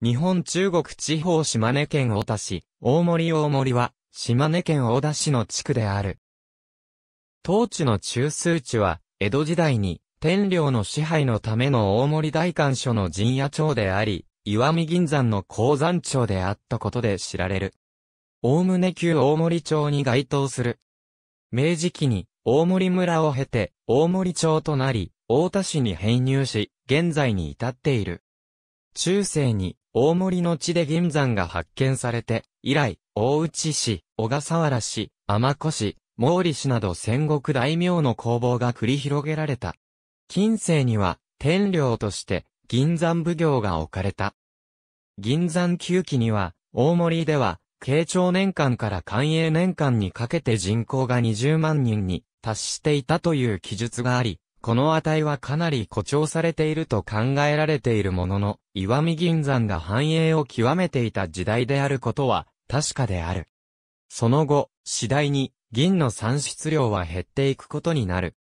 日本中国地方島根県大田市、大森大森は、島根県大田市の地区である。当地の中枢地は、江戸時代に、天領の支配のための大森大官所の陣屋町であり、岩見銀山の鉱山町であったことで知られる。大宗旧大森町に該当する。明治期に、大森村を経て、大森町となり、大田市に編入し、現在に至っている。中世に大森の地で銀山が発見されて、以来、大内市、小笠原市、天子市、毛利氏など戦国大名の攻防が繰り広げられた。近世には、天領として、銀山奉行が置かれた。銀山旧期には、大森では、慶長年間から寛永年間にかけて人口が20万人に達していたという記述があり、この値はかなり誇張されていると考えられているものの、石見銀山が繁栄を極めていた時代であることは確かである。その後、次第に銀の産出量は減っていくことになる。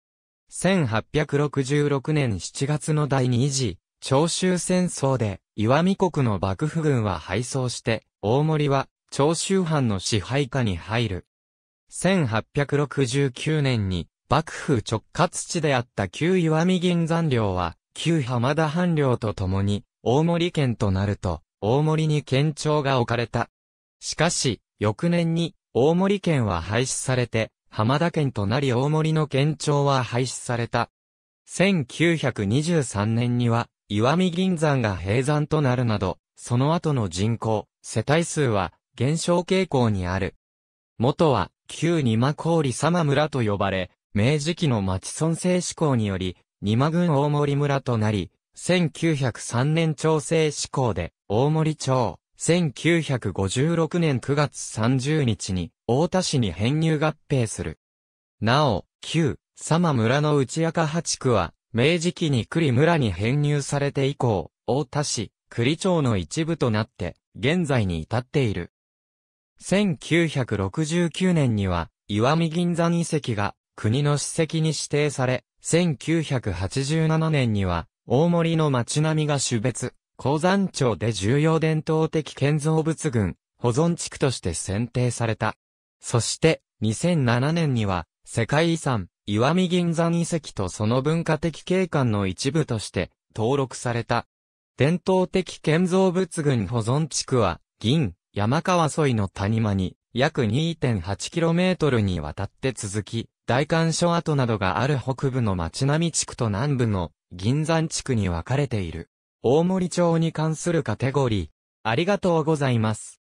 1866年7月の第2次長州戦争で石見国の幕府軍は敗走して、大森は長州藩の支配下に入る。1869年に幕府直轄地であった旧石見銀山領は、旧浜田藩領と共に、大森県となると、大森に県庁が置かれた。しかし、翌年に、大森県は廃止されて、浜田県となり大森の県庁は廃止された。1923年には、岩見銀山が閉山となるなど、その後の人口、世帯数は、減少傾向にある。元は、旧二間郡様村と呼ばれ、明治期の町村制志向により、二間郡大森村となり、1903年調整施行で、大森町、1956年9月30日に、大田市に編入合併する。なお、旧、様村の内赤八区は、明治期に栗村に編入されて以降、大田市、栗町の一部となって、現在に至っている。1969年には、岩見銀山遺跡が、国の史跡に指定され、1987年には、大森の町並みが種別、鉱山町で重要伝統的建造物群、保存地区として選定された。そして、2007年には、世界遺産、岩見銀山遺跡とその文化的景観の一部として、登録された。伝統的建造物群保存地区は、銀、山川沿いの谷間に、約 2.8km にわたって続き、大観所跡などがある北部の町並地区と南部の銀山地区に分かれている。大森町に関するカテゴリー。ありがとうございます。